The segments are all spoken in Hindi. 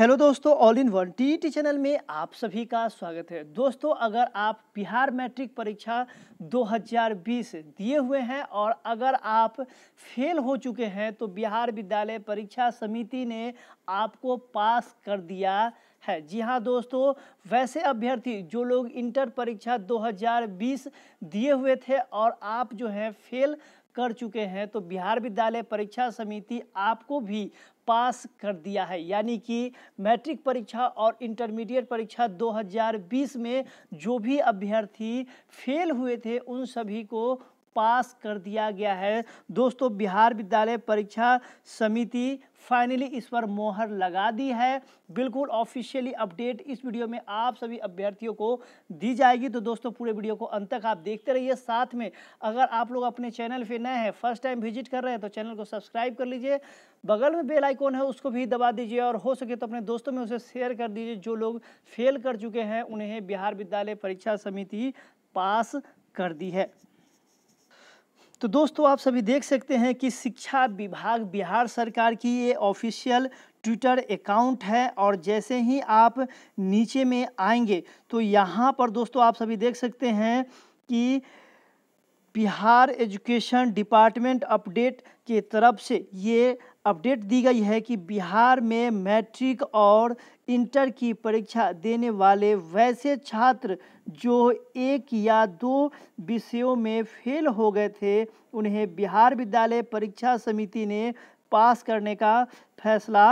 हेलो दोस्तों all in one T channel में आप सभी का स्वागत है दोस्तों अगर आप बिहार मैट्रिक परीक्षा 2020 दिए हुए हैं और अगर आप फेल हो चुके हैं तो बिहार विद्यालय परीक्षा समिति ने आपको पास कर दिया है जी हाँ दोस्तों वैसे अभ्यर्थी जो लोग इंटर परीक्षा 2020 दिए हुए थे और आप जो हैं फेल कर चुके हैं तो बिहार विद्यालय परीक्षा समिति आपको भी पास कर दिया है यानी कि मैट्रिक परीक्षा और इंटरमीडिएट परीक्षा 2020 में जो भी अभ्यर्थी फेल हुए थे उन सभी को पास कर दिया गया है दोस्तों बिहार विद्यालय परीक्षा समिति फाइनली इस पर मोहर लगा दी है बिल्कुल ऑफिशियली अपडेट इस वीडियो में आप सभी अभ्यर्थियों को दी जाएगी तो दोस्तों पूरे वीडियो को अंत तक आप देखते रहिए साथ में अगर आप लोग अपने चैनल पे नए हैं फर्स्ट टाइम विजिट कर रहे हैं तो चैनल को सब्सक्राइब कर लीजिए बगल में बेल आइकॉन है उसको भी दबा दीजिए और हो सके तो अपने दोस्तों में उसे शेयर कर दीजिए जो लोग फेल कर चुके हैं उन्हें बिहार विद्यालय परीक्षा समिति पास कर दी है तो दोस्तों आप सभी देख सकते हैं कि शिक्षा विभाग बिहार सरकार की ये ऑफिशियल ट्विटर अकाउंट है और जैसे ही आप नीचे में आएंगे तो यहाँ पर दोस्तों आप सभी देख सकते हैं कि बिहार एजुकेशन डिपार्टमेंट अपडेट के तरफ से ये अपडेट दी गई है कि बिहार में मैट्रिक और इंटर की परीक्षा देने वाले वैसे छात्र जो एक या दो विषयों में फेल हो गए थे उन्हें बिहार विद्यालय परीक्षा समिति ने पास करने का फैसला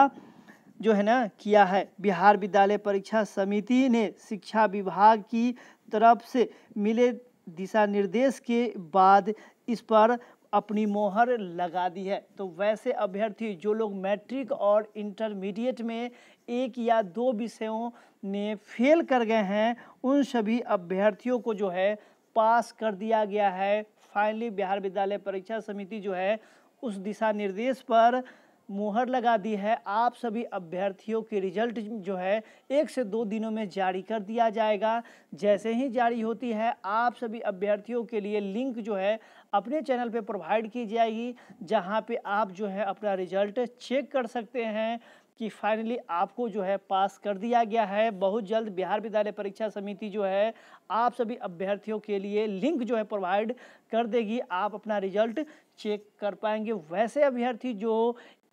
जो है ना किया है बिहार विद्यालय परीक्षा समिति ने शिक्षा विभाग की तरफ से मिले दिशा निर्देश के बाद इस पर अपनी मोहर लगा दी है तो वैसे अभ्यर्थी जो लोग मैट्रिक और इंटरमीडिएट में एक या दो विषयों ने फेल कर गए हैं उन सभी अभ्यर्थियों को जो है पास कर दिया गया है फाइनली बिहार विद्यालय परीक्षा समिति जो है उस दिशा निर्देश पर मुहर लगा दी है आप सभी अभ्यर्थियों के रिजल्ट जो है एक से दो दिनों में जारी कर दिया जाएगा जैसे ही जारी होती है आप सभी अभ्यर्थियों के लिए लिंक जो है अपने चैनल पे प्रोवाइड की जाएगी जहाँ पे आप जो है अपना रिजल्ट चेक कर सकते हैं कि फाइनली आपको जो है पास कर दिया गया है बहुत जल्द बिहार विद्यालय परीक्षा समिति जो है आप सभी अभ्यर्थियों के लिए लिंक जो है प्रोवाइड कर देगी आप अपना रिजल्ट चेक कर पाएंगे वैसे अभ्यर्थी जो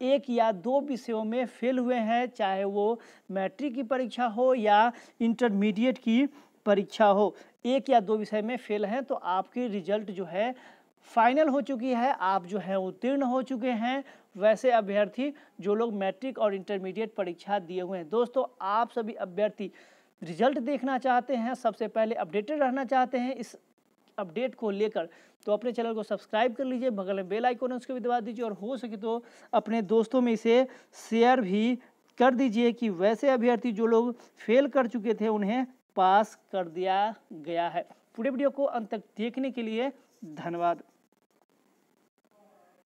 एक या दो विषयों में फेल हुए हैं चाहे वो मैट्रिक की परीक्षा हो या इंटरमीडिएट की परीक्षा हो एक या दो विषय में फेल हैं तो आपकी रिजल्ट जो है फाइनल हो चुकी है आप जो है उत्तीर्ण हो चुके हैं वैसे अभ्यर्थी जो लोग मैट्रिक और इंटरमीडिएट परीक्षा दिए हुए हैं दोस्तों आप सभी अभ्यर्थी रिजल्ट देखना चाहते हैं सबसे पहले अपडेटेड रहना चाहते हैं इस अपडेट को लेकर तो अपने चैनल को सब्सक्राइब कर लीजिए बगल में बेल आइकॉन है उसको भी दबा दीजिए और हो सके तो अपने दोस्तों में इसे शेयर भी कर दीजिए कि वैसे अभ्यर्थी जो लोग फेल कर चुके थे उन्हें पास कर दिया गया है पूरे वीडियो को अंत तक देखने के लिए धन्यवाद